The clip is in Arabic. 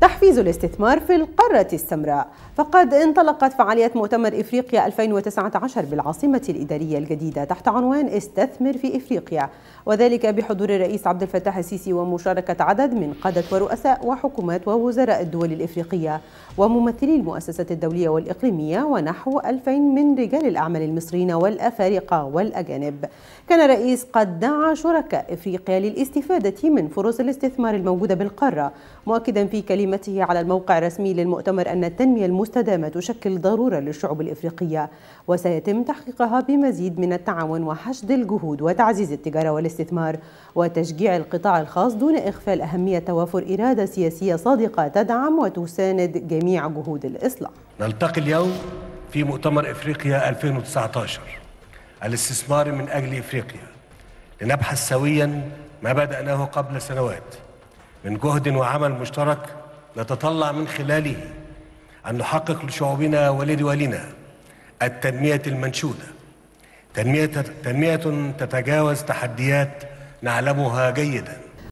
تحفيز الاستثمار في القارة السمراء فقد انطلقت فعالية مؤتمر إفريقيا 2019 بالعاصمة الإدارية الجديدة تحت عنوان استثمر في إفريقيا وذلك بحضور الرئيس عبد الفتاح السيسي ومشاركة عدد من قادة ورؤساء وحكومات ووزراء الدول الإفريقية وممثلي المؤسسات الدولية والإقليمية ونحو 2000 من رجال الأعمال المصريين والأفارقة والأجانب كان الرئيس قد دعا شركاء إفريقيا للاستفادة من فرص الاستثمار الموجودة بالقارة مؤكدا في كلمة بكلمته على الموقع الرسمي للمؤتمر أن التنمية المستدامة تشكل ضرورة للشعوب الإفريقية وسيتم تحقيقها بمزيد من التعاون وحشد الجهود وتعزيز التجارة والاستثمار وتشجيع القطاع الخاص دون إغفال أهمية توافر إرادة سياسية صادقة تدعم وتساند جميع جهود الإصلاح نلتقي اليوم في مؤتمر إفريقيا 2019 الاستثمار من أجل إفريقيا لنبحث سويا ما بدأناه قبل سنوات من جهد وعمل مشترك نتطلع من خلاله أن نحقق لشعوبنا ولدولنا التنمية المنشودة تنمية, تنمية تتجاوز تحديات نعلمها جيداً